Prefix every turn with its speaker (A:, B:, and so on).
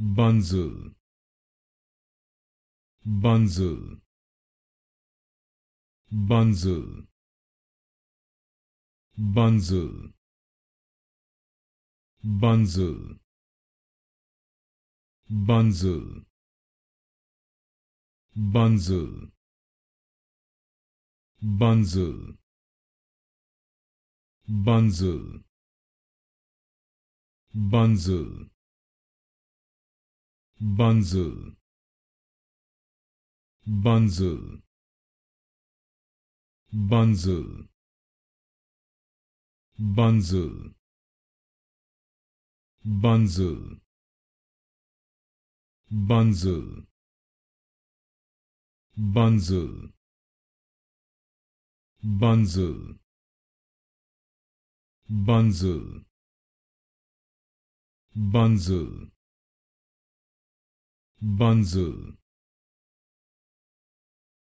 A: Bunzel Bunzel Bunzel Bunzel Bunzel Bunzel Bunzel Bunzel Bunzel Bunzel Bunzel Bunzel Bunzel Bunzel Bunzel Bunzel Bunzel Bunzel Bunzel Bunzel bunzel